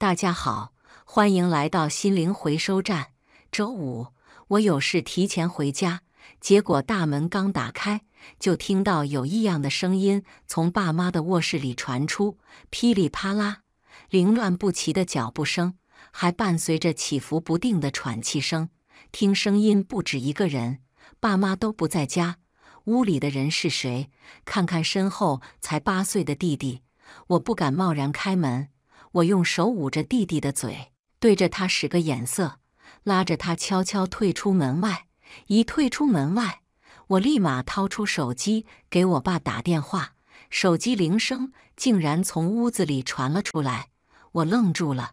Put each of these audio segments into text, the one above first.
大家好，欢迎来到心灵回收站。周五，我有事提前回家，结果大门刚打开，就听到有异样的声音从爸妈的卧室里传出，噼里啪啦，凌乱不齐的脚步声，还伴随着起伏不定的喘气声。听声音不止一个人，爸妈都不在家，屋里的人是谁？看看身后才八岁的弟弟，我不敢贸然开门。我用手捂着弟弟的嘴，对着他使个眼色，拉着他悄悄退出门外。一退出门外，我立马掏出手机给我爸打电话。手机铃声竟然从屋子里传了出来，我愣住了。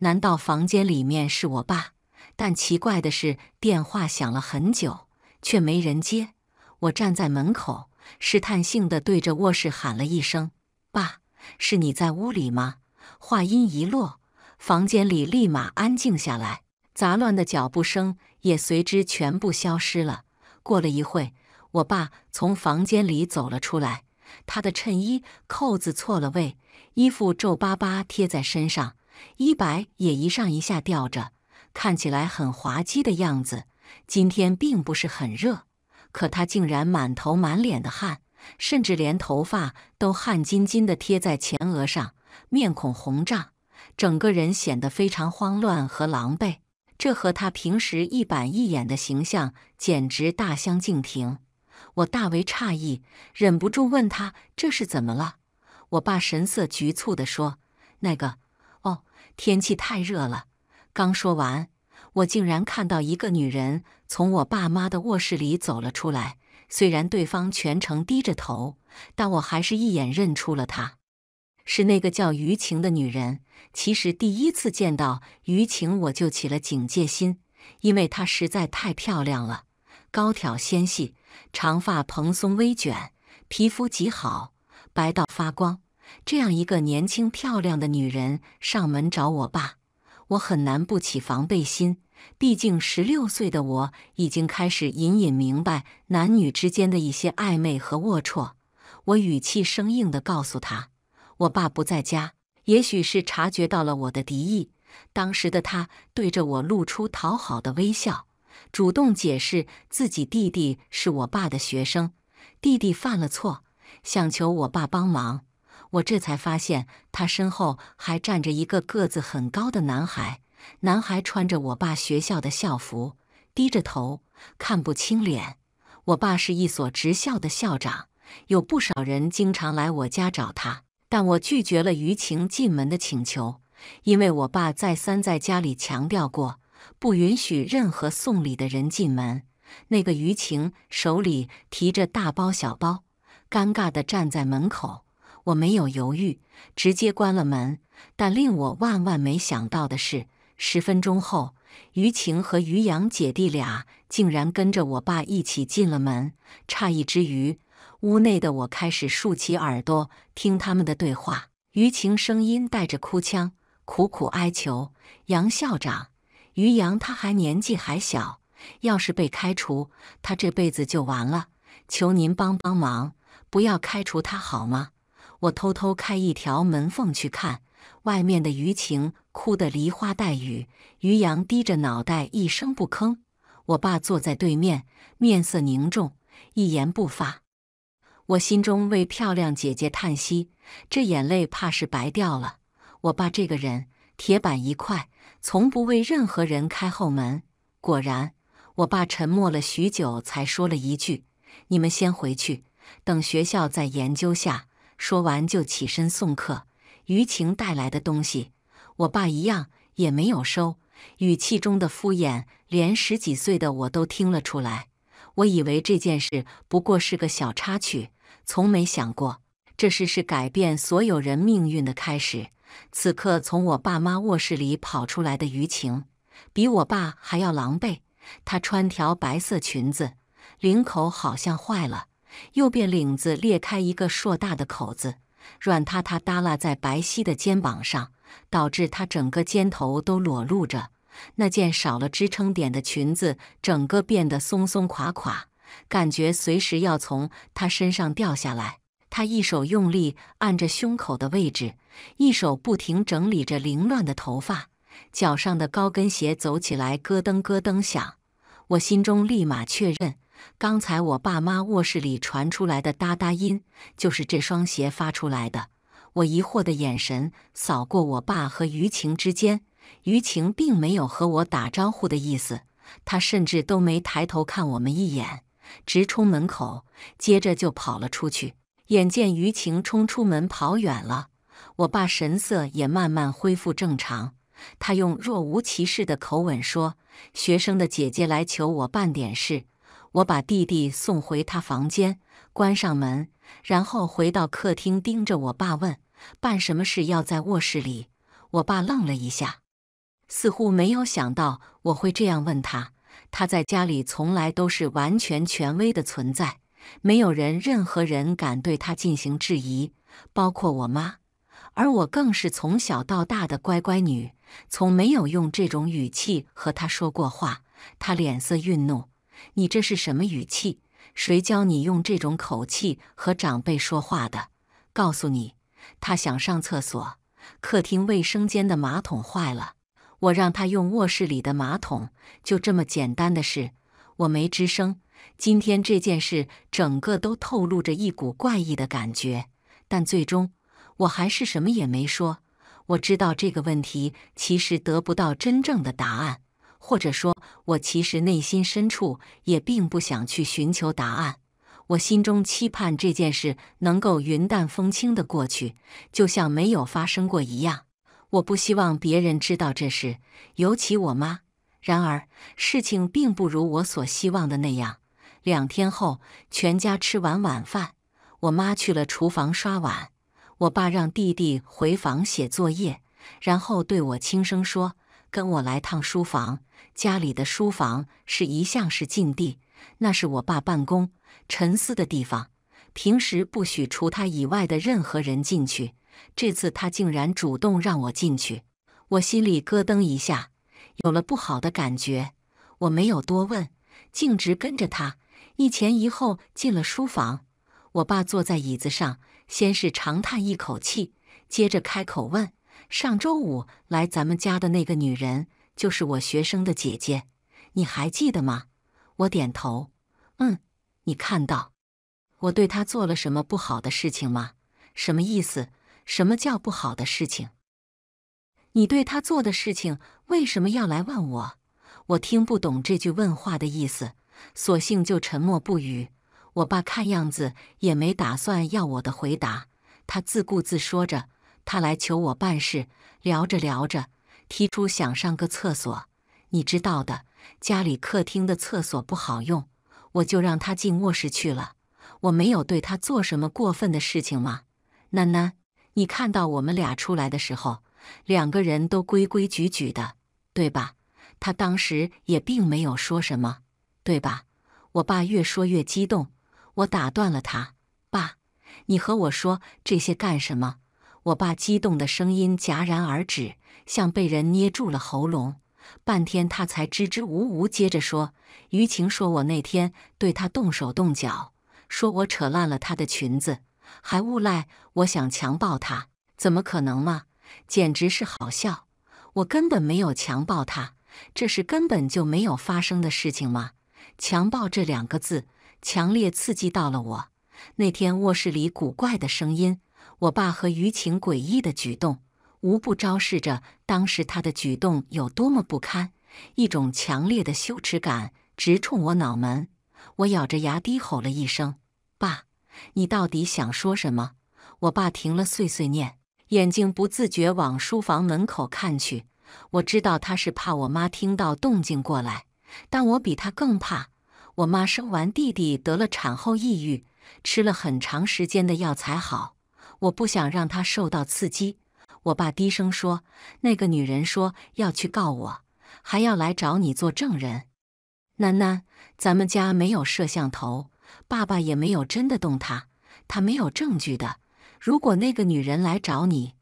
难道房间里面是我爸？但奇怪的是，电话响了很久，却没人接。我站在门口，试探性地对着卧室喊了一声：“爸，是你在屋里吗？”话音一落，房间里立马安静下来，杂乱的脚步声也随之全部消失了。过了一会，我爸从房间里走了出来，他的衬衣扣子错了位，衣服皱巴巴贴在身上，衣摆也一上一下吊着，看起来很滑稽的样子。今天并不是很热，可他竟然满头满脸的汗，甚至连头发都汗津津的贴在前额上。面孔红胀，整个人显得非常慌乱和狼狈，这和他平时一板一眼的形象简直大相径庭。我大为诧异，忍不住问他这是怎么了？我爸神色局促地说：“那个……哦，天气太热了。”刚说完，我竟然看到一个女人从我爸妈的卧室里走了出来。虽然对方全程低着头，但我还是一眼认出了她。是那个叫于晴的女人。其实第一次见到于晴，我就起了警戒心，因为她实在太漂亮了，高挑纤细，长发蓬松微卷，皮肤极好，白到发光。这样一个年轻漂亮的女人上门找我爸，我很难不起防备心。毕竟十六岁的我已经开始隐隐明白男女之间的一些暧昧和龌龊。我语气生硬地告诉她。我爸不在家，也许是察觉到了我的敌意，当时的他对着我露出讨好的微笑，主动解释自己弟弟是我爸的学生，弟弟犯了错，想求我爸帮忙。我这才发现他身后还站着一个个子很高的男孩，男孩穿着我爸学校的校服，低着头，看不清脸。我爸是一所职校的校长，有不少人经常来我家找他。但我拒绝了于晴进门的请求，因为我爸再三在家里强调过，不允许任何送礼的人进门。那个于晴手里提着大包小包，尴尬地站在门口。我没有犹豫，直接关了门。但令我万万没想到的是，十分钟后，于晴和于洋姐弟俩竟然跟着我爸一起进了门。诧异之余，屋内的我开始竖起耳朵听他们的对话。于晴声音带着哭腔，苦苦哀求：“杨校长，于洋他还年纪还小，要是被开除，他这辈子就完了。求您帮帮忙，不要开除他好吗？”我偷偷开一条门缝去看，外面的于晴哭得梨花带雨，于洋低着脑袋一声不吭。我爸坐在对面，面色凝重，一言不发。我心中为漂亮姐姐叹息，这眼泪怕是白掉了。我爸这个人铁板一块，从不为任何人开后门。果然，我爸沉默了许久，才说了一句：“你们先回去，等学校再研究下。”说完就起身送客。于情带来的东西，我爸一样也没有收，语气中的敷衍，连十几岁的我都听了出来。我以为这件事不过是个小插曲。从没想过这事是改变所有人命运的开始。此刻，从我爸妈卧室里跑出来的余情，比我爸还要狼狈。她穿条白色裙子，领口好像坏了，右边领子裂开一个硕大的口子，软塌塌耷拉在白皙的肩膀上，导致她整个肩头都裸露着。那件少了支撑点的裙子，整个变得松松垮垮。感觉随时要从他身上掉下来，他一手用力按着胸口的位置，一手不停整理着凌乱的头发，脚上的高跟鞋走起来咯噔咯噔响。我心中立马确认，刚才我爸妈卧室里传出来的哒哒音，就是这双鞋发出来的。我疑惑的眼神扫过我爸和于晴之间，于晴并没有和我打招呼的意思，他甚至都没抬头看我们一眼。直冲门口，接着就跑了出去。眼见于晴冲出门跑远了，我爸神色也慢慢恢复正常。他用若无其事的口吻说：“学生的姐姐来求我办点事，我把弟弟送回他房间，关上门，然后回到客厅，盯着我爸问：‘办什么事？’要在卧室里。”我爸愣了一下，似乎没有想到我会这样问他。他在家里从来都是完全权威的存在，没有人，任何人敢对他进行质疑，包括我妈，而我更是从小到大的乖乖女，从没有用这种语气和他说过话。他脸色愠怒：“你这是什么语气？谁教你用这种口气和长辈说话的？告诉你，他想上厕所，客厅卫生间的马桶坏了。”我让他用卧室里的马桶，就这么简单的事。我没吱声。今天这件事整个都透露着一股怪异的感觉，但最终我还是什么也没说。我知道这个问题其实得不到真正的答案，或者说，我其实内心深处也并不想去寻求答案。我心中期盼这件事能够云淡风轻的过去，就像没有发生过一样。我不希望别人知道这事，尤其我妈。然而，事情并不如我所希望的那样。两天后，全家吃完晚饭，我妈去了厨房刷碗，我爸让弟弟回房写作业，然后对我轻声说：“跟我来趟书房。”家里的书房是一向是禁地，那是我爸办公、沉思的地方，平时不许除他以外的任何人进去。这次他竟然主动让我进去，我心里咯噔一下，有了不好的感觉。我没有多问，径直跟着他一前一后进了书房。我爸坐在椅子上，先是长叹一口气，接着开口问：“上周五来咱们家的那个女人，就是我学生的姐姐，你还记得吗？”我点头：“嗯，你看到我对她做了什么不好的事情吗？什么意思？”什么叫不好的事情？你对他做的事情为什么要来问我？我听不懂这句问话的意思，索性就沉默不语。我爸看样子也没打算要我的回答，他自顾自说着，他来求我办事。聊着聊着，提出想上个厕所，你知道的，家里客厅的厕所不好用，我就让他进卧室去了。我没有对他做什么过分的事情吗？囡囡。你看到我们俩出来的时候，两个人都规规矩矩的，对吧？他当时也并没有说什么，对吧？我爸越说越激动，我打断了他：“爸，你和我说这些干什么？”我爸激动的声音戛然而止，像被人捏住了喉咙。半天，他才支支吾吾接着说：“于晴说我那天对他动手动脚，说我扯烂了他的裙子。”还诬赖我想强暴他？怎么可能嘛！简直是好笑！我根本没有强暴他，这是根本就没有发生的事情吗？“强暴”这两个字强烈刺激到了我。那天卧室里古怪的声音，我爸和于情诡异的举动，无不昭示着当时他的举动有多么不堪。一种强烈的羞耻感直冲我脑门，我咬着牙低吼了一声：“爸。”你到底想说什么？我爸停了碎碎念，眼睛不自觉往书房门口看去。我知道他是怕我妈听到动静过来，但我比他更怕。我妈生完弟弟得了产后抑郁，吃了很长时间的药才好。我不想让她受到刺激。我爸低声说：“那个女人说要去告我，还要来找你做证人。”囡囡，咱们家没有摄像头。爸爸也没有真的动他，他没有证据的。如果那个女人来找你，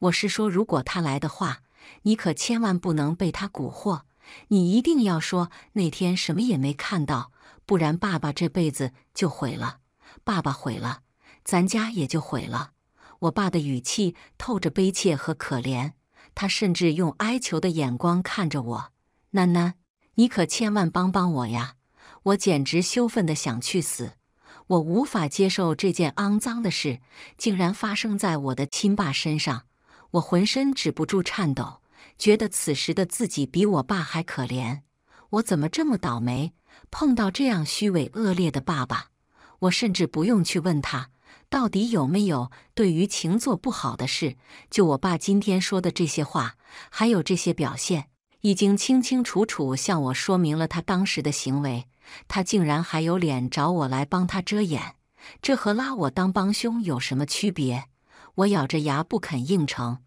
我是说，如果她来的话，你可千万不能被她蛊惑，你一定要说那天什么也没看到，不然爸爸这辈子就毁了，爸爸毁了，咱家也就毁了。我爸的语气透着悲切和可怜，他甚至用哀求的眼光看着我：“囡囡，你可千万帮帮我呀！”我简直羞愤的想去死，我无法接受这件肮脏的事竟然发生在我的亲爸身上。我浑身止不住颤抖，觉得此时的自己比我爸还可怜。我怎么这么倒霉，碰到这样虚伪恶劣的爸爸？我甚至不用去问他到底有没有对于情做不好的事，就我爸今天说的这些话，还有这些表现，已经清清楚楚向我说明了他当时的行为。他竟然还有脸找我来帮他遮掩，这和拉我当帮凶有什么区别？我咬着牙不肯应承。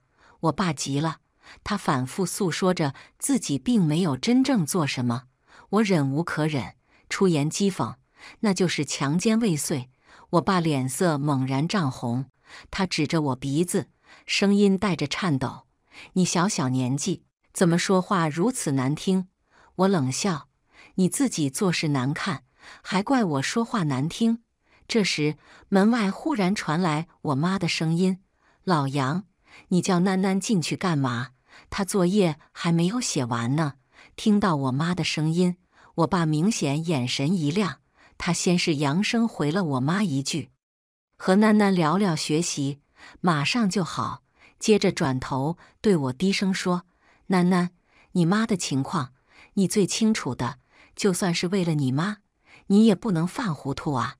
我爸急了，他反复诉说着自己并没有真正做什么。我忍无可忍，出言讥讽：“那就是强奸未遂。”我爸脸色猛然涨红，他指着我鼻子，声音带着颤抖：“你小小年纪，怎么说话如此难听？”我冷笑。你自己做事难看，还怪我说话难听。这时，门外忽然传来我妈的声音：“老杨，你叫囡囡进去干嘛？她作业还没有写完呢。”听到我妈的声音，我爸明显眼神一亮。他先是扬声回了我妈一句：“和囡囡聊聊学习，马上就好。”接着转头对我低声说：“囡囡，你妈的情况，你最清楚的。”就算是为了你妈，你也不能犯糊涂啊！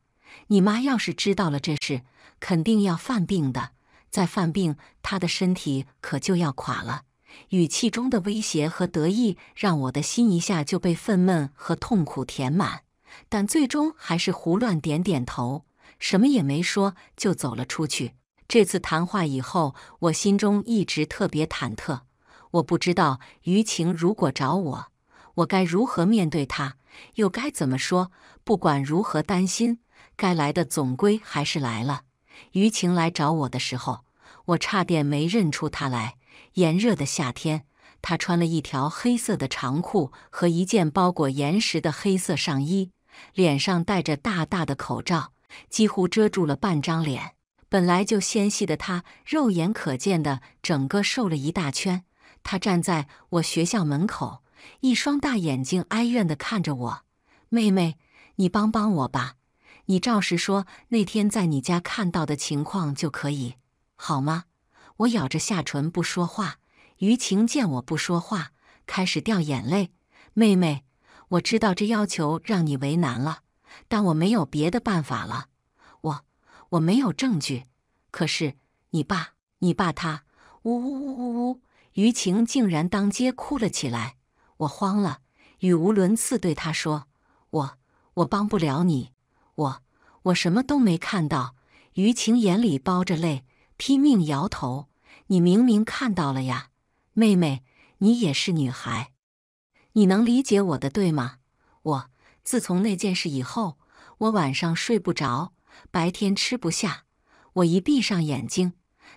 你妈要是知道了这事，肯定要犯病的。再犯病，她的身体可就要垮了。语气中的威胁和得意，让我的心一下就被愤懑和痛苦填满。但最终还是胡乱点点头，什么也没说，就走了出去。这次谈话以后，我心中一直特别忐忑。我不知道于情如果找我。我该如何面对他？又该怎么说？不管如何担心，该来的总归还是来了。于晴来找我的时候，我差点没认出他来。炎热的夏天，他穿了一条黑色的长裤和一件包裹严实的黑色上衣，脸上戴着大大的口罩，几乎遮住了半张脸。本来就纤细的他，肉眼可见的整个瘦了一大圈。他站在我学校门口。一双大眼睛哀怨地看着我，妹妹，你帮帮我吧，你照实说那天在你家看到的情况就可以，好吗？我咬着下唇不说话。于晴见我不说话，开始掉眼泪。妹妹，我知道这要求让你为难了，但我没有别的办法了，我我没有证据。可是你爸，你爸他，呜呜呜呜呜！于晴竟然当街哭了起来。我慌了，语无伦次对他说：“我我帮不了你，我我什么都没看到。”于晴眼里包着泪，拼命摇头：“你明明看到了呀，妹妹，你也是女孩，你能理解我的对吗？”我自从那件事以后，我晚上睡不着，白天吃不下。我一闭上眼睛，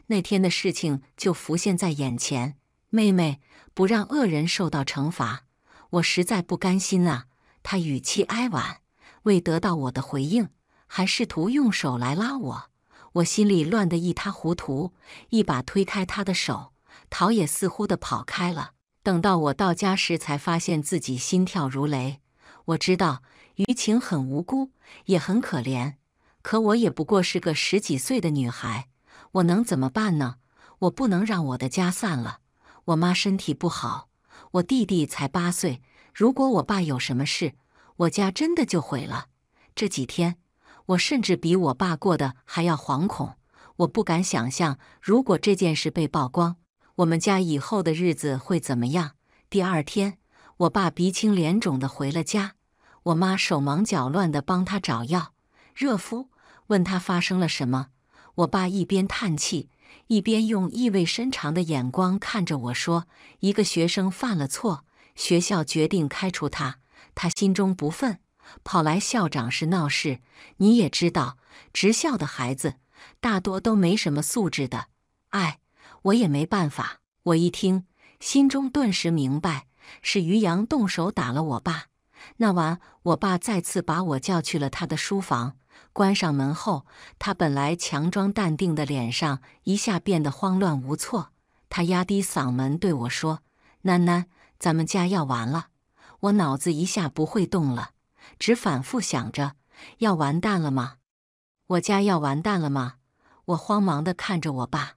那天的事情就浮现在眼前。妹妹不让恶人受到惩罚，我实在不甘心啊！他语气哀婉，未得到我的回应，还试图用手来拉我。我心里乱得一塌糊涂，一把推开他的手，逃也似乎的跑开了。等到我到家时，才发现自己心跳如雷。我知道于情很无辜，也很可怜，可我也不过是个十几岁的女孩，我能怎么办呢？我不能让我的家散了。我妈身体不好，我弟弟才八岁。如果我爸有什么事，我家真的就毁了。这几天，我甚至比我爸过得还要惶恐。我不敢想象，如果这件事被曝光，我们家以后的日子会怎么样。第二天，我爸鼻青脸肿的回了家，我妈手忙脚乱的帮他找药、热敷，问他发生了什么。我爸一边叹气。一边用意味深长的眼光看着我说：“一个学生犯了错，学校决定开除他，他心中不忿，跑来校长室闹事。你也知道，职校的孩子大多都没什么素质的。哎，我也没办法。”我一听，心中顿时明白，是于洋动手打了我爸。那晚，我爸再次把我叫去了他的书房。关上门后，他本来强装淡定的脸上一下变得慌乱无措。他压低嗓门对我说：“囡囡，咱们家要完了。我脑子一下不会动了，只反复想着：要完蛋了吗？我家要完蛋了吗？”我慌忙地看着我爸，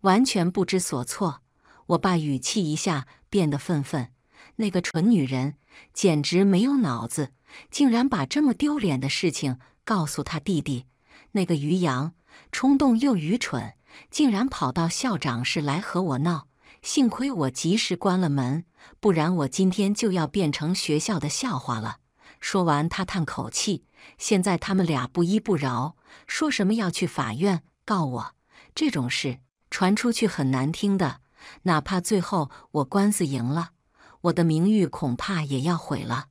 完全不知所措。我爸语气一下变得愤愤：“那个蠢女人，简直没有脑子。”竟然把这么丢脸的事情告诉他弟弟，那个于洋冲动又愚蠢，竟然跑到校长室来和我闹。幸亏我及时关了门，不然我今天就要变成学校的笑话了。说完，他叹口气，现在他们俩不依不饶，说什么要去法院告我。这种事传出去很难听的，哪怕最后我官司赢了，我的名誉恐怕也要毁了。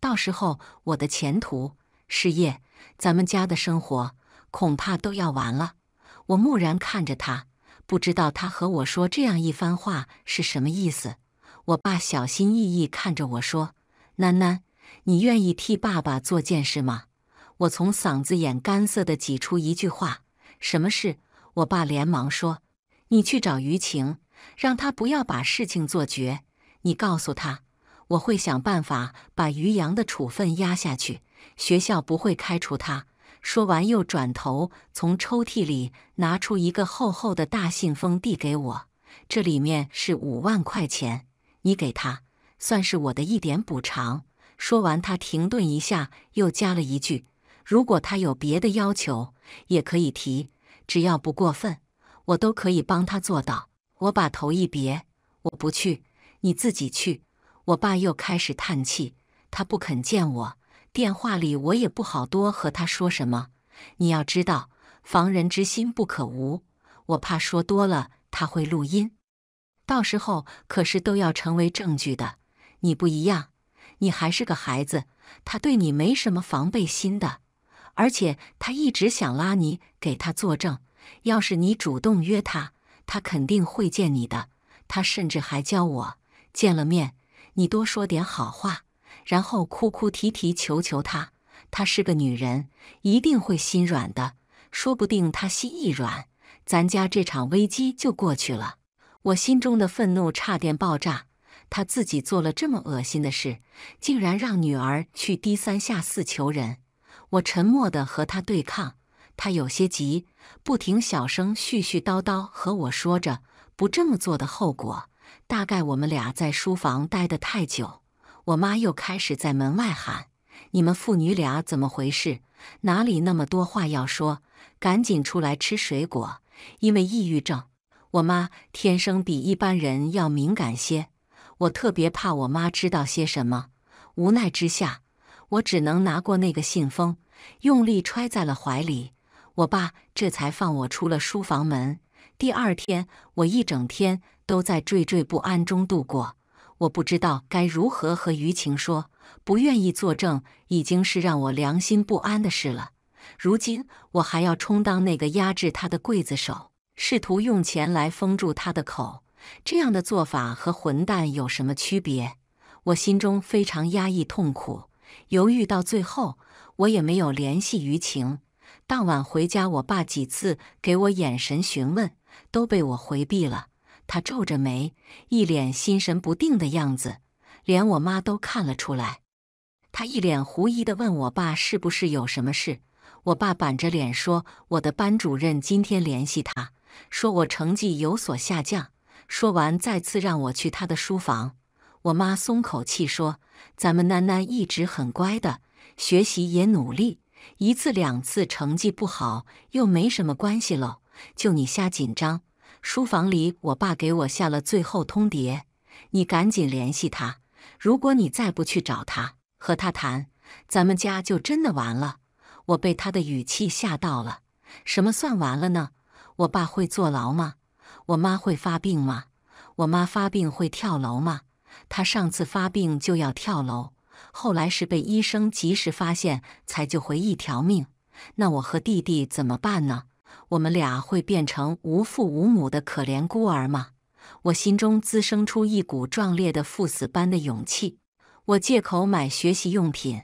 到时候我的前途事业，咱们家的生活恐怕都要完了。我木然看着他，不知道他和我说这样一番话是什么意思。我爸小心翼翼看着我说：“囡囡，你愿意替爸爸做件事吗？”我从嗓子眼干涩的挤出一句话：“什么事？”我爸连忙说：“你去找于晴，让他不要把事情做绝。你告诉他。”我会想办法把于洋的处分压下去，学校不会开除他。说完，又转头从抽屉里拿出一个厚厚的大信封递给我，这里面是五万块钱，你给他，算是我的一点补偿。说完，他停顿一下，又加了一句：“如果他有别的要求，也可以提，只要不过分，我都可以帮他做到。”我把头一别：“我不去，你自己去。”我爸又开始叹气，他不肯见我。电话里我也不好多和他说什么。你要知道，防人之心不可无。我怕说多了他会录音，到时候可是都要成为证据的。你不一样，你还是个孩子，他对你没什么防备心的。而且他一直想拉你给他作证。要是你主动约他，他肯定会见你的。他甚至还教我见了面。你多说点好话，然后哭哭啼啼求求他，她是个女人，一定会心软的。说不定她心一软，咱家这场危机就过去了。我心中的愤怒差点爆炸。他自己做了这么恶心的事，竟然让女儿去低三下四求人。我沉默地和他对抗，他有些急，不停小声絮絮叨叨和我说着不这么做的后果。大概我们俩在书房待得太久，我妈又开始在门外喊：“你们父女俩怎么回事？哪里那么多话要说？赶紧出来吃水果！”因为抑郁症，我妈天生比一般人要敏感些。我特别怕我妈知道些什么，无奈之下，我只能拿过那个信封，用力揣在了怀里。我爸这才放我出了书房门。第二天，我一整天。都在惴惴不安中度过。我不知道该如何和舆情说，不愿意作证已经是让我良心不安的事了。如今我还要充当那个压制他的刽子手，试图用钱来封住他的口，这样的做法和混蛋有什么区别？我心中非常压抑、痛苦，犹豫到最后，我也没有联系舆情。当晚回家，我爸几次给我眼神询问，都被我回避了。他皱着眉，一脸心神不定的样子，连我妈都看了出来。他一脸狐疑地问我爸：“是不是有什么事？”我爸板着脸说：“我的班主任今天联系他，说我成绩有所下降。”说完，再次让我去他的书房。我妈松口气说：“咱们囡囡一直很乖的，学习也努力，一次两次成绩不好又没什么关系喽，就你瞎紧张。”书房里，我爸给我下了最后通牒：“你赶紧联系他，如果你再不去找他和他谈，咱们家就真的完了。”我被他的语气吓到了。什么算完了呢？我爸会坐牢吗？我妈会发病吗？我妈发病会跳楼吗？她上次发病就要跳楼，后来是被医生及时发现才救回一条命。那我和弟弟怎么办呢？我们俩会变成无父无母的可怜孤儿吗？我心中滋生出一股壮烈的赴死般的勇气。我借口买学习用品，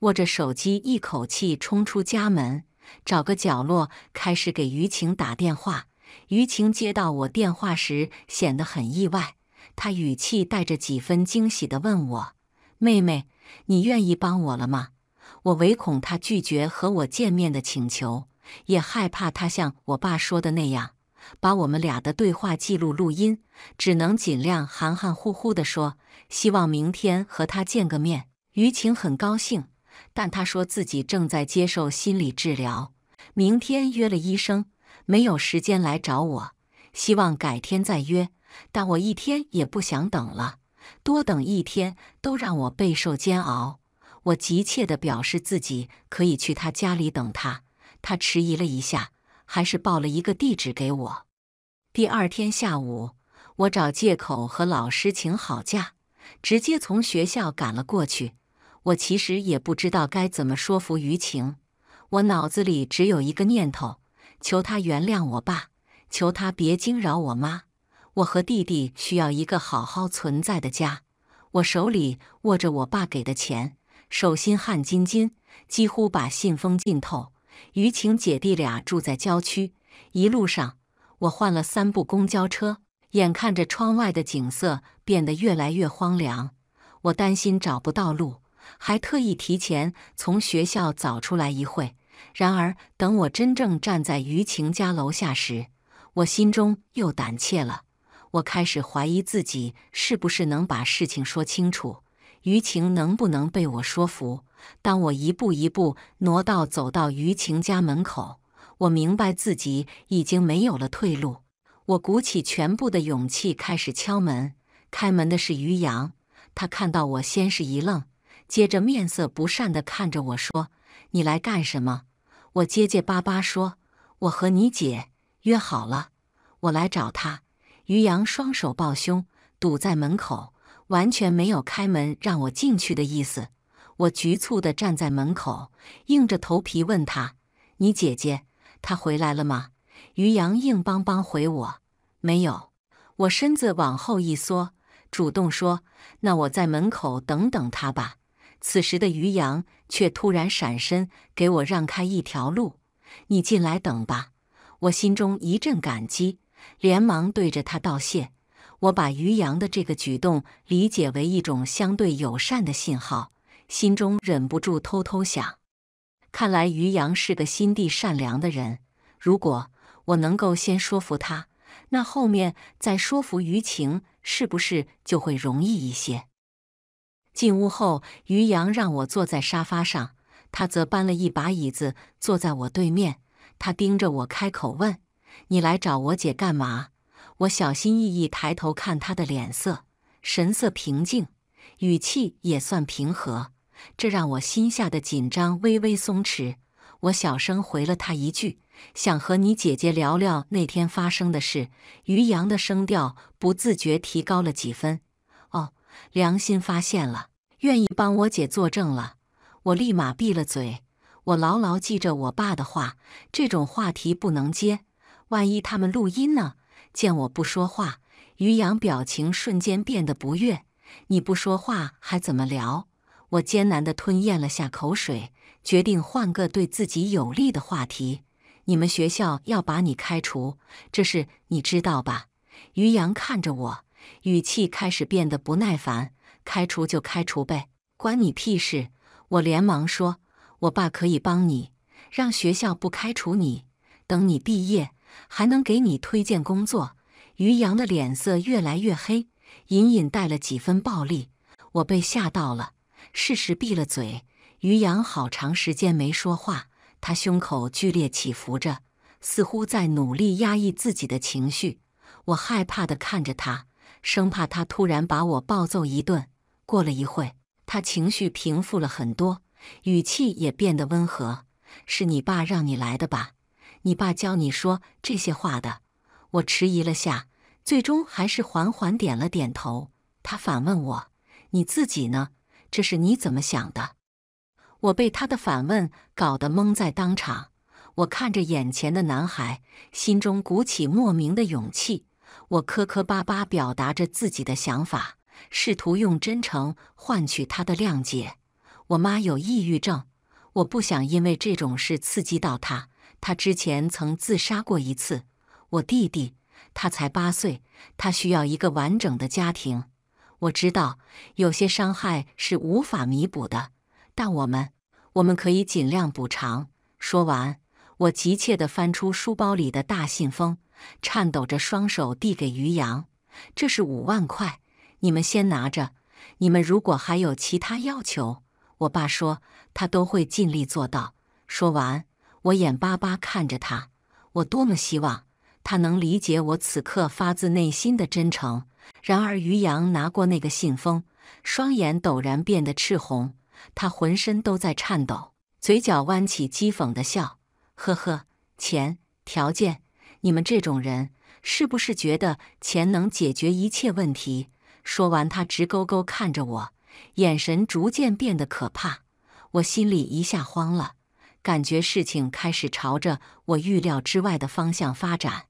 握着手机，一口气冲出家门，找个角落开始给于晴打电话。于晴接到我电话时，显得很意外，她语气带着几分惊喜地问我：“妹妹，你愿意帮我了吗？”我唯恐她拒绝和我见面的请求。也害怕他像我爸说的那样把我们俩的对话记录录音，只能尽量含含糊糊地说，希望明天和他见个面。于晴很高兴，但他说自己正在接受心理治疗，明天约了医生，没有时间来找我，希望改天再约。但我一天也不想等了，多等一天都让我备受煎熬。我急切地表示自己可以去他家里等他。他迟疑了一下，还是报了一个地址给我。第二天下午，我找借口和老师请好假，直接从学校赶了过去。我其实也不知道该怎么说服于情，我脑子里只有一个念头：求他原谅我爸，求他别惊扰我妈。我和弟弟需要一个好好存在的家。我手里握着我爸给的钱，手心汗津津，几乎把信封浸透。于晴姐弟俩住在郊区。一路上，我换了三部公交车，眼看着窗外的景色变得越来越荒凉，我担心找不到路，还特意提前从学校早出来一会。然而，等我真正站在于晴家楼下时，我心中又胆怯了。我开始怀疑自己是不是能把事情说清楚。于晴能不能被我说服？当我一步一步挪到走到于晴家门口，我明白自己已经没有了退路。我鼓起全部的勇气开始敲门。开门的是于洋，他看到我，先是一愣，接着面色不善地看着我说：“你来干什么？”我结结巴巴说：“我和你姐约好了，我来找她。”于洋双手抱胸，堵在门口。完全没有开门让我进去的意思，我局促地站在门口，硬着头皮问他：“你姐姐她回来了吗？”于洋硬邦邦回我：“没有。”我身子往后一缩，主动说：“那我在门口等等她吧。”此时的于洋却突然闪身给我让开一条路：“你进来等吧。”我心中一阵感激，连忙对着他道谢。我把于洋的这个举动理解为一种相对友善的信号，心中忍不住偷偷想：看来于洋是个心地善良的人。如果我能够先说服他，那后面再说服于晴是不是就会容易一些？进屋后，于洋让我坐在沙发上，他则搬了一把椅子坐在我对面。他盯着我，开口问：“你来找我姐干嘛？”我小心翼翼抬头看他的脸色，神色平静，语气也算平和，这让我心下的紧张微微松弛。我小声回了他一句：“想和你姐姐聊聊那天发生的事。”于洋的声调不自觉提高了几分。“哦，良心发现了，愿意帮我姐作证了。”我立马闭了嘴。我牢牢记着我爸的话：这种话题不能接，万一他们录音呢？见我不说话，于洋表情瞬间变得不悦。你不说话还怎么聊？我艰难地吞咽了下口水，决定换个对自己有利的话题。你们学校要把你开除，这事你知道吧？于洋看着我，语气开始变得不耐烦：“开除就开除呗，关你屁事！”我连忙说：“我爸可以帮你，让学校不开除你，等你毕业。”还能给你推荐工作。于洋的脸色越来越黑，隐隐带了几分暴力。我被吓到了，适时闭了嘴。于洋好长时间没说话，他胸口剧烈起伏着，似乎在努力压抑自己的情绪。我害怕地看着他，生怕他突然把我暴揍一顿。过了一会，他情绪平复了很多，语气也变得温和。“是你爸让你来的吧？”你爸教你说这些话的，我迟疑了下，最终还是缓缓点了点头。他反问我：“你自己呢？这是你怎么想的？”我被他的反问搞得懵在当场。我看着眼前的男孩，心中鼓起莫名的勇气。我磕磕巴巴表达着自己的想法，试图用真诚换取他的谅解。我妈有抑郁症，我不想因为这种事刺激到她。他之前曾自杀过一次。我弟弟，他才八岁，他需要一个完整的家庭。我知道有些伤害是无法弥补的，但我们，我们可以尽量补偿。说完，我急切地翻出书包里的大信封，颤抖着双手递给于洋：“这是五万块，你们先拿着。你们如果还有其他要求，我爸说他都会尽力做到。”说完。我眼巴巴看着他，我多么希望他能理解我此刻发自内心的真诚。然而于洋拿过那个信封，双眼陡然变得赤红，他浑身都在颤抖，嘴角弯起讥讽的笑：“呵呵，钱，条件，你们这种人是不是觉得钱能解决一切问题？”说完，他直勾勾看着我，眼神逐渐变得可怕，我心里一下慌了。感觉事情开始朝着我预料之外的方向发展，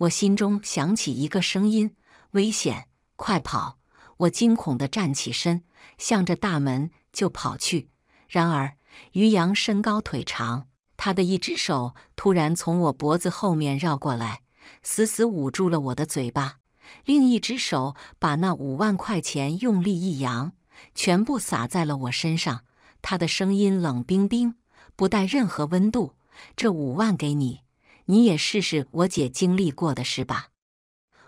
我心中响起一个声音：危险，快跑！我惊恐地站起身，向着大门就跑去。然而，于洋身高腿长，他的一只手突然从我脖子后面绕过来，死死捂住了我的嘴巴；另一只手把那五万块钱用力一扬，全部洒在了我身上。他的声音冷冰冰。不带任何温度，这五万给你，你也试试我姐经历过的事吧？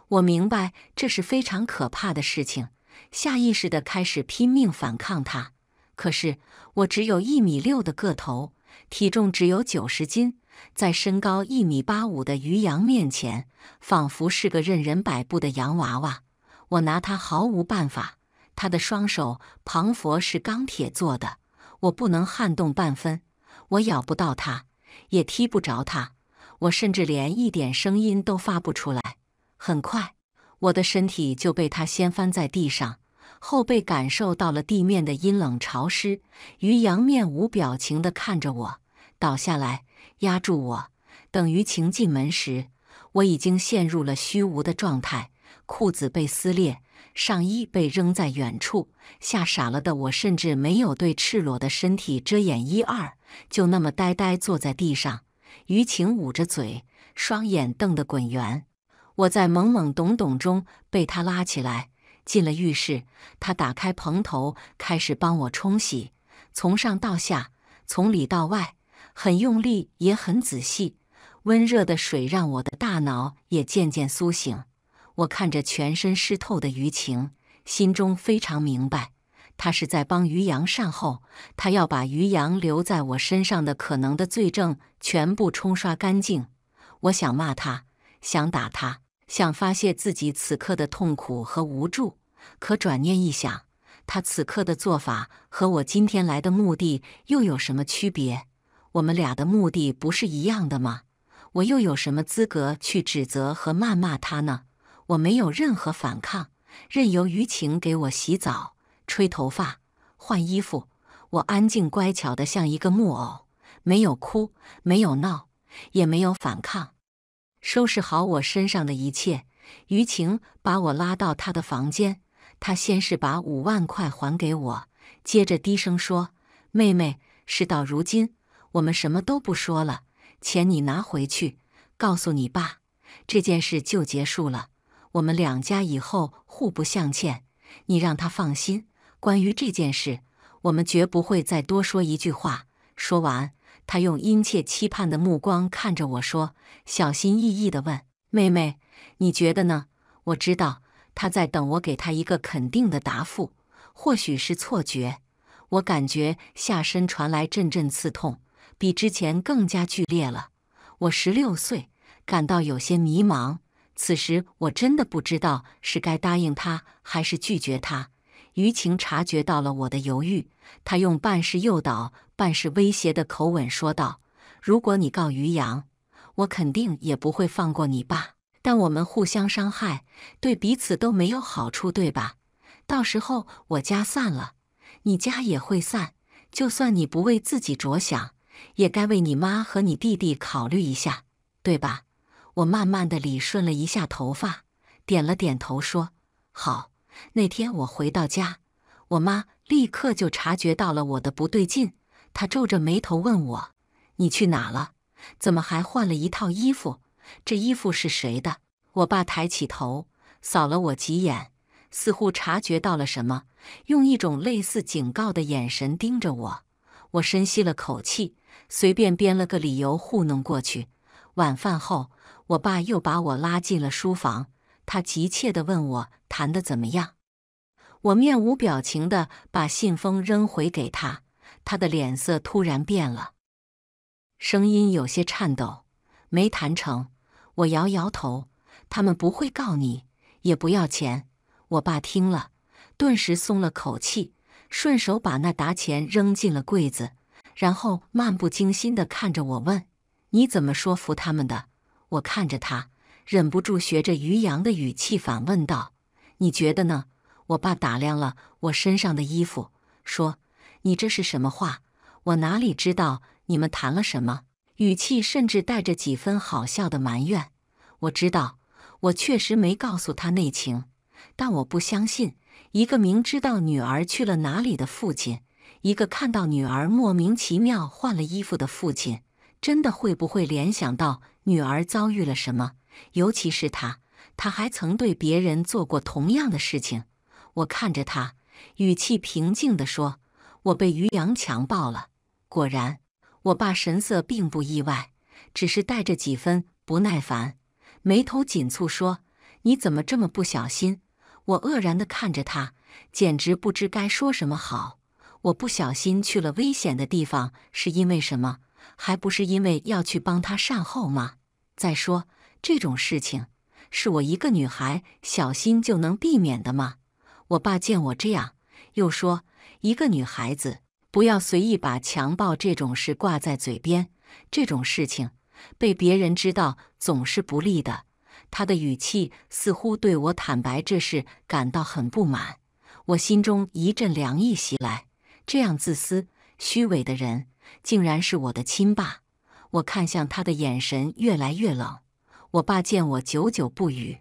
我明白这是非常可怕的事情，下意识的开始拼命反抗他。可是我只有一米六的个头，体重只有九十斤，在身高一米八五的于洋面前，仿佛是个任人摆布的洋娃娃，我拿他毫无办法。他的双手庞佛是钢铁做的，我不能撼动半分。我咬不到它，也踢不着它，我甚至连一点声音都发不出来。很快，我的身体就被它掀翻在地上，后背感受到了地面的阴冷潮湿。于洋面无表情地看着我倒下来，压住我。等于晴进门时，我已经陷入了虚无的状态。裤子被撕裂，上衣被扔在远处。吓傻了的我，甚至没有对赤裸的身体遮掩一二，就那么呆呆坐在地上。于晴捂着嘴，双眼瞪得滚圆。我在懵懵懂懂中被他拉起来，进了浴室。他打开蓬头，开始帮我冲洗，从上到下，从里到外，很用力也很仔细。温热的水让我的大脑也渐渐苏醒。我看着全身湿透的于情，心中非常明白，他是在帮于洋善后。他要把于洋留在我身上的可能的罪证全部冲刷干净。我想骂他，想打他，想发泄自己此刻的痛苦和无助。可转念一想，他此刻的做法和我今天来的目的又有什么区别？我们俩的目的不是一样的吗？我又有什么资格去指责和谩骂他呢？我没有任何反抗，任由于晴给我洗澡、吹头发、换衣服。我安静乖巧的像一个木偶，没有哭，没有闹，也没有反抗。收拾好我身上的一切，于晴把我拉到他的房间。他先是把五万块还给我，接着低声说：“妹妹，事到如今，我们什么都不说了。钱你拿回去，告诉你爸，这件事就结束了。”我们两家以后互不相欠，你让他放心。关于这件事，我们绝不会再多说一句话。说完，他用殷切期盼的目光看着我说，小心翼翼地问：“妹妹，你觉得呢？”我知道他在等我给他一个肯定的答复。或许是错觉，我感觉下身传来阵阵刺痛，比之前更加剧烈了。我十六岁，感到有些迷茫。此时我真的不知道是该答应他还是拒绝他。于情察觉到了我的犹豫，他用半是诱导、半是威胁的口吻说道：“如果你告于洋，我肯定也不会放过你爸。但我们互相伤害，对彼此都没有好处，对吧？到时候我家散了，你家也会散。就算你不为自己着想，也该为你妈和你弟弟考虑一下，对吧？”我慢慢的理顺了一下头发，点了点头，说：“好。”那天我回到家，我妈立刻就察觉到了我的不对劲，她皱着眉头问我：“你去哪了？怎么还换了一套衣服？这衣服是谁的？”我爸抬起头，扫了我几眼，似乎察觉到了什么，用一种类似警告的眼神盯着我。我深吸了口气，随便编了个理由糊弄过去。晚饭后。我爸又把我拉进了书房，他急切地问我谈得怎么样。我面无表情地把信封扔回给他，他的脸色突然变了，声音有些颤抖：“没谈成。”我摇摇头：“他们不会告你，也不要钱。”我爸听了，顿时松了口气，顺手把那沓钱扔进了柜子，然后漫不经心地看着我问：“你怎么说服他们的？”我看着他，忍不住学着于洋的语气反问道：“你觉得呢？”我爸打量了我身上的衣服，说：“你这是什么话？我哪里知道你们谈了什么？”语气甚至带着几分好笑的埋怨。我知道，我确实没告诉他内情，但我不相信，一个明知道女儿去了哪里的父亲，一个看到女儿莫名其妙换了衣服的父亲，真的会不会联想到？女儿遭遇了什么？尤其是她，她还曾对别人做过同样的事情。我看着她，语气平静地说：“我被于洋强暴了。”果然，我爸神色并不意外，只是带着几分不耐烦，眉头紧蹙说：“你怎么这么不小心？”我愕然的看着他，简直不知该说什么好。我不小心去了危险的地方，是因为什么？还不是因为要去帮他善后吗？再说这种事情，是我一个女孩小心就能避免的吗？我爸见我这样，又说：“一个女孩子不要随意把强暴这种事挂在嘴边，这种事情被别人知道总是不利的。”他的语气似乎对我坦白这事感到很不满，我心中一阵凉意袭来。这样自私、虚伪的人。竟然是我的亲爸！我看向他的眼神越来越冷。我爸见我久久不语，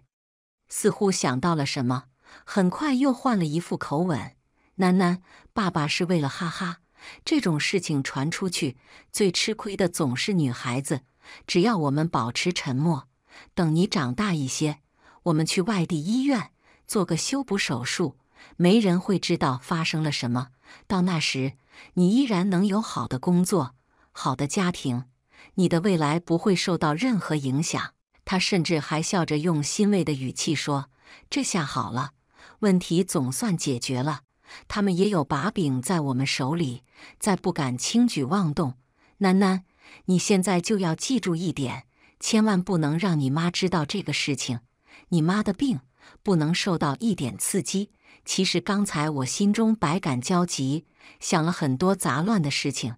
似乎想到了什么，很快又换了一副口吻：“囡囡，爸爸是为了哈哈。这种事情传出去，最吃亏的总是女孩子。只要我们保持沉默，等你长大一些，我们去外地医院做个修补手术，没人会知道发生了什么。到那时……”你依然能有好的工作、好的家庭，你的未来不会受到任何影响。他甚至还笑着用欣慰的语气说：“这下好了，问题总算解决了。他们也有把柄在我们手里，再不敢轻举妄动。”囡囡，你现在就要记住一点，千万不能让你妈知道这个事情。你妈的病不能受到一点刺激。其实刚才我心中百感交集。想了很多杂乱的事情。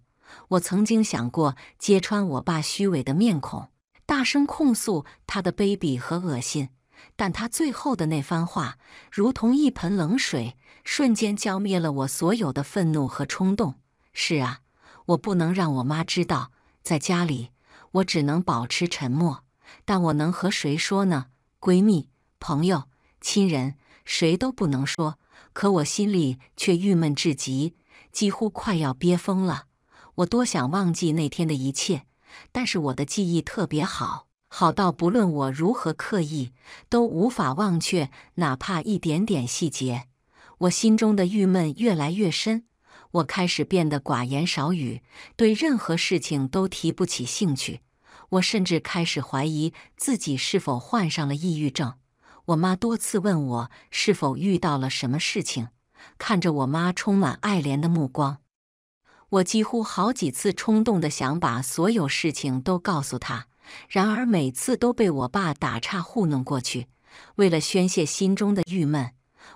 我曾经想过揭穿我爸虚伪的面孔，大声控诉他的卑鄙和恶心。但他最后的那番话，如同一盆冷水，瞬间浇灭了我所有的愤怒和冲动。是啊，我不能让我妈知道，在家里我只能保持沉默。但我能和谁说呢？闺蜜、朋友、亲人，谁都不能说。可我心里却郁闷至极。几乎快要憋疯了，我多想忘记那天的一切，但是我的记忆特别好，好到不论我如何刻意，都无法忘却哪怕一点点细节。我心中的郁闷越来越深，我开始变得寡言少语，对任何事情都提不起兴趣。我甚至开始怀疑自己是否患上了抑郁症。我妈多次问我是否遇到了什么事情。看着我妈充满爱怜的目光，我几乎好几次冲动的想把所有事情都告诉她，然而每次都被我爸打岔糊弄过去。为了宣泄心中的郁闷，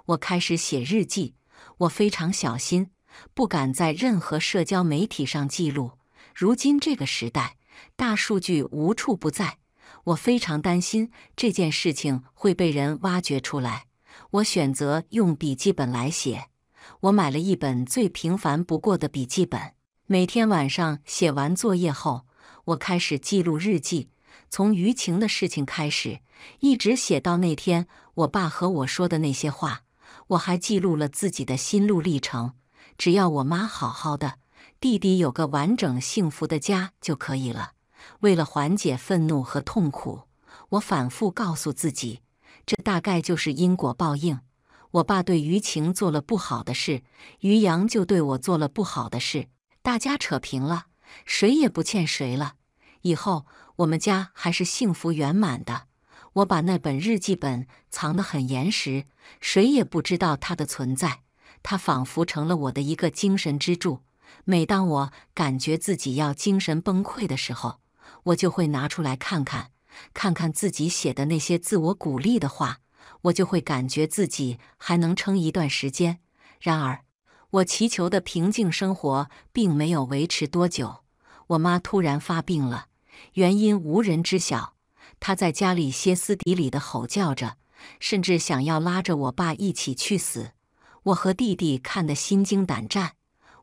我开始写日记。我非常小心，不敢在任何社交媒体上记录。如今这个时代，大数据无处不在，我非常担心这件事情会被人挖掘出来。我选择用笔记本来写。我买了一本最平凡不过的笔记本。每天晚上写完作业后，我开始记录日记，从余情的事情开始，一直写到那天我爸和我说的那些话。我还记录了自己的心路历程。只要我妈好好的，弟弟有个完整幸福的家就可以了。为了缓解愤怒和痛苦，我反复告诉自己。这大概就是因果报应。我爸对于晴做了不好的事，于洋就对我做了不好的事，大家扯平了，谁也不欠谁了。以后我们家还是幸福圆满的。我把那本日记本藏得很严实，谁也不知道它的存在。它仿佛成了我的一个精神支柱。每当我感觉自己要精神崩溃的时候，我就会拿出来看看。看看自己写的那些自我鼓励的话，我就会感觉自己还能撑一段时间。然而，我祈求的平静生活并没有维持多久。我妈突然发病了，原因无人知晓。她在家里歇斯底里的吼叫着，甚至想要拉着我爸一起去死。我和弟弟看得心惊胆战。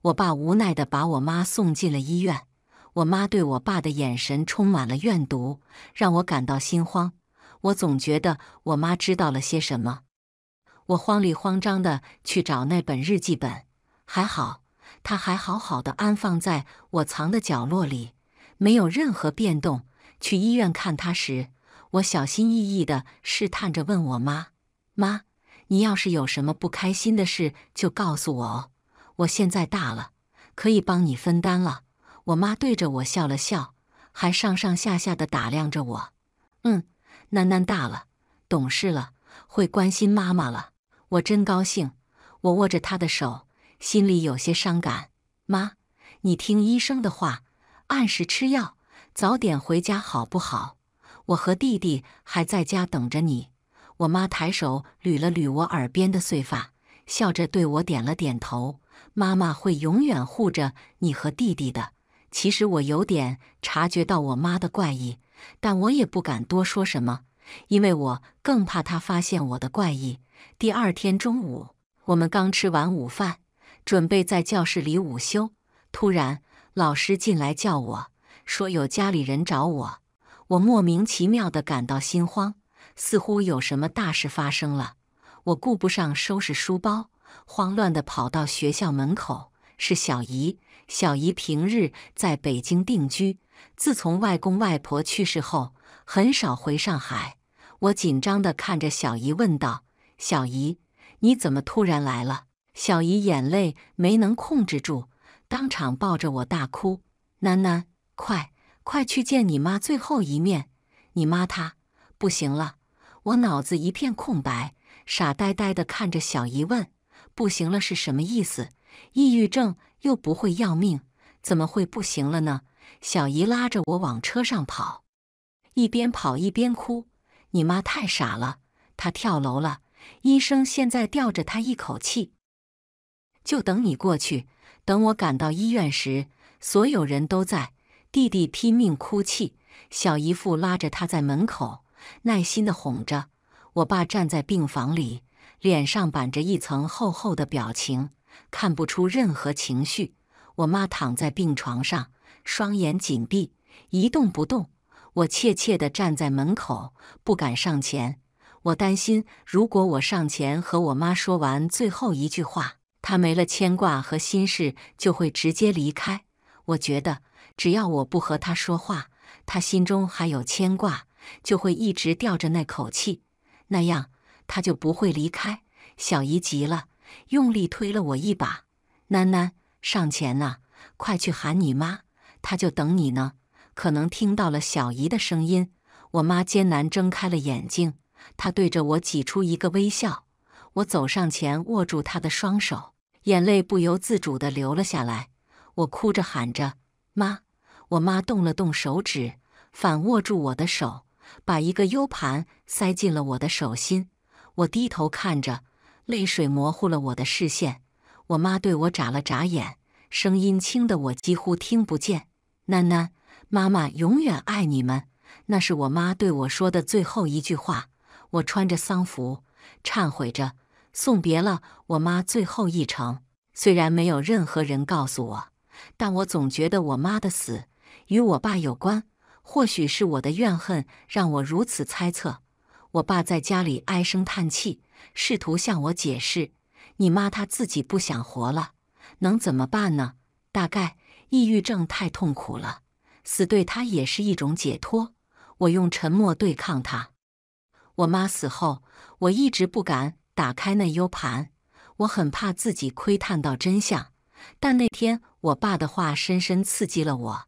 我爸无奈地把我妈送进了医院。我妈对我爸的眼神充满了怨毒，让我感到心慌。我总觉得我妈知道了些什么。我慌里慌张的去找那本日记本，还好它还好好的安放在我藏的角落里，没有任何变动。去医院看她时，我小心翼翼地试探着问我妈：“妈，你要是有什么不开心的事，就告诉我哦。我现在大了，可以帮你分担了。”我妈对着我笑了笑，还上上下下的打量着我。嗯，囡囡大了，懂事了，会关心妈妈了，我真高兴。我握着她的手，心里有些伤感。妈，你听医生的话，按时吃药，早点回家好不好？我和弟弟还在家等着你。我妈抬手捋了捋我耳边的碎发，笑着对我点了点头。妈妈会永远护着你和弟弟的。其实我有点察觉到我妈的怪异，但我也不敢多说什么，因为我更怕她发现我的怪异。第二天中午，我们刚吃完午饭，准备在教室里午休，突然老师进来叫我说有家里人找我。我莫名其妙地感到心慌，似乎有什么大事发生了。我顾不上收拾书包，慌乱地跑到学校门口，是小姨。小姨平日在北京定居，自从外公外婆去世后，很少回上海。我紧张的看着小姨，问道：“小姨，你怎么突然来了？”小姨眼泪没能控制住，当场抱着我大哭：“囡囡，快快去见你妈最后一面，你妈她不行了！”我脑子一片空白，傻呆呆的看着小姨问：“不行了是什么意思？抑郁症？”又不会要命，怎么会不行了呢？小姨拉着我往车上跑，一边跑一边哭：“你妈太傻了，她跳楼了，医生现在吊着她一口气，就等你过去。”等我赶到医院时，所有人都在，弟弟拼命哭泣，小姨父拉着他在门口耐心的哄着，我爸站在病房里，脸上板着一层厚厚的表情。看不出任何情绪。我妈躺在病床上，双眼紧闭，一动不动。我怯怯地站在门口，不敢上前。我担心，如果我上前和我妈说完最后一句话，她没了牵挂和心事，就会直接离开。我觉得，只要我不和她说话，她心中还有牵挂，就会一直吊着那口气，那样她就不会离开。小姨急了。用力推了我一把，囡囡上前呐，快去喊你妈，她就等你呢。可能听到了小姨的声音，我妈艰难睁开了眼睛，她对着我挤出一个微笑。我走上前，握住她的双手，眼泪不由自主地流了下来。我哭着喊着妈，我妈动了动手指，反握住我的手，把一个 U 盘塞进了我的手心。我低头看着。泪水模糊了我的视线，我妈对我眨了眨眼，声音轻的我几乎听不见。囡囡，妈妈永远爱你们。那是我妈对我说的最后一句话。我穿着丧服，忏悔着，送别了我妈最后一程。虽然没有任何人告诉我，但我总觉得我妈的死与我爸有关。或许是我的怨恨让我如此猜测。我爸在家里唉声叹气，试图向我解释：“你妈她自己不想活了，能怎么办呢？大概抑郁症太痛苦了，死对她也是一种解脱。”我用沉默对抗他。我妈死后，我一直不敢打开那 U 盘，我很怕自己窥探到真相。但那天我爸的话深深刺激了我，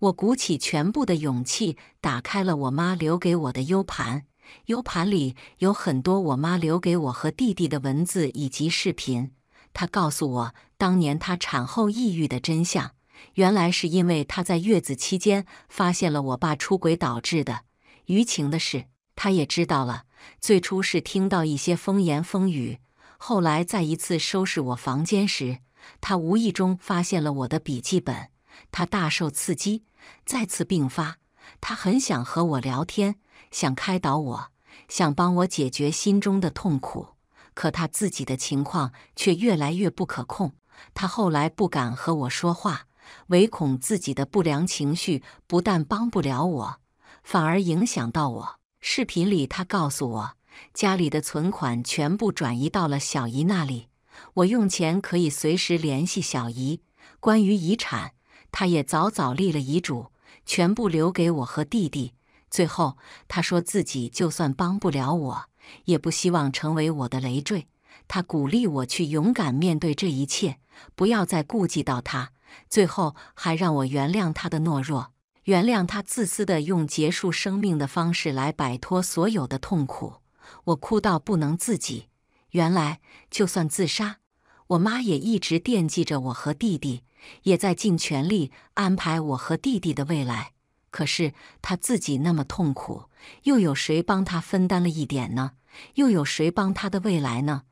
我鼓起全部的勇气打开了我妈留给我的 U 盘。U 盘里有很多我妈留给我和弟弟的文字以及视频。她告诉我，当年她产后抑郁的真相，原来是因为她在月子期间发现了我爸出轨导致的。舆情的是，她也知道了，最初是听到一些风言风语，后来在一次收拾我房间时，她无意中发现了我的笔记本，她大受刺激，再次病发。她很想和我聊天。想开导我，想帮我解决心中的痛苦，可他自己的情况却越来越不可控。他后来不敢和我说话，唯恐自己的不良情绪不但帮不了我，反而影响到我。视频里，他告诉我，家里的存款全部转移到了小姨那里，我用钱可以随时联系小姨。关于遗产，他也早早立了遗嘱，全部留给我和弟弟。最后，他说自己就算帮不了我，也不希望成为我的累赘。他鼓励我去勇敢面对这一切，不要再顾及到他。最后还让我原谅他的懦弱，原谅他自私的用结束生命的方式来摆脱所有的痛苦。我哭到不能自己。原来，就算自杀，我妈也一直惦记着我和弟弟，也在尽全力安排我和弟弟的未来。可是他自己那么痛苦，又有谁帮他分担了一点呢？又有谁帮他的未来呢？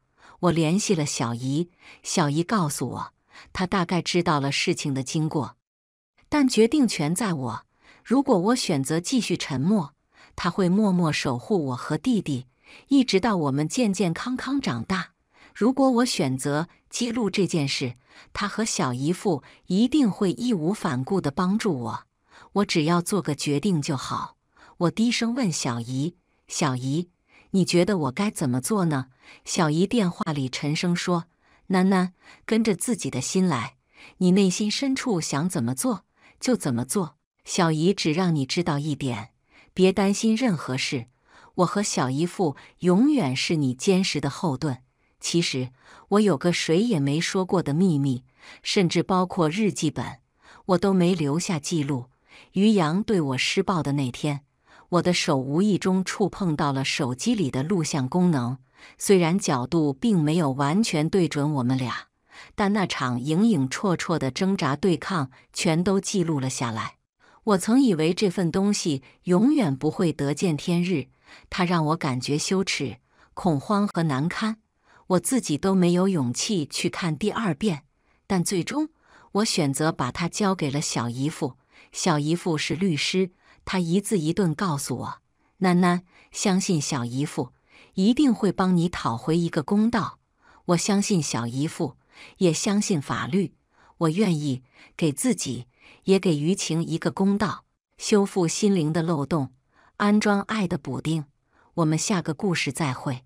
我联系了小姨，小姨告诉我，她大概知道了事情的经过，但决定权在我。如果我选择继续沉默，他会默默守护我和弟弟，一直到我们健健康康长大。如果我选择揭露这件事，他和小姨父一定会义无反顾的帮助我。我只要做个决定就好。我低声问小姨：“小姨，你觉得我该怎么做呢？”小姨电话里沉声说：“楠楠，跟着自己的心来，你内心深处想怎么做就怎么做。小姨只让你知道一点，别担心任何事。我和小姨父永远是你坚实的后盾。其实，我有个谁也没说过的秘密，甚至包括日记本，我都没留下记录。”于洋对我施暴的那天，我的手无意中触碰到了手机里的录像功能。虽然角度并没有完全对准我们俩，但那场影影绰绰的挣扎对抗全都记录了下来。我曾以为这份东西永远不会得见天日，它让我感觉羞耻、恐慌和难堪，我自己都没有勇气去看第二遍。但最终，我选择把它交给了小姨夫。小姨夫是律师，他一字一顿告诉我：“囡囡，相信小姨夫，一定会帮你讨回一个公道。我相信小姨夫，也相信法律，我愿意给自己，也给于晴一个公道，修复心灵的漏洞，安装爱的补丁。”我们下个故事再会。